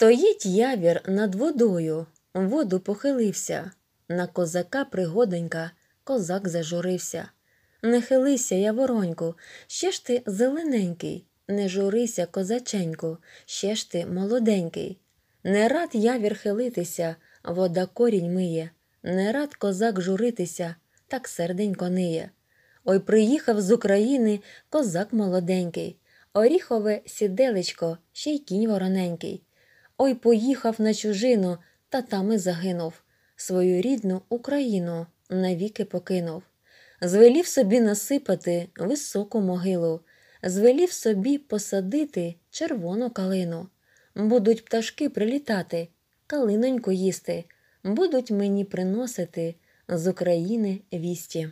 Стоїть явір над водою, воду похилився. На козака пригоденька, козак зажурився. Не хилися, я вороньку, ще ж ти зелененький, не журися, козаченьку, ще ж ти молоденький. Не рад явір хилитися, вода корінь миє, не рад козак журитися, так серденько ниє. Ой приїхав з України козак молоденький, Оріхове сіделечко, ще й кінь вороненький. Ой поїхав на чужину та там і загинув. Свою рідну Україну навіки покинув. Звелів собі насипати високу могилу, звелів собі посадити червону калину. Будуть пташки прилітати, калиноньку їсти, будуть мені приносити з України вісті.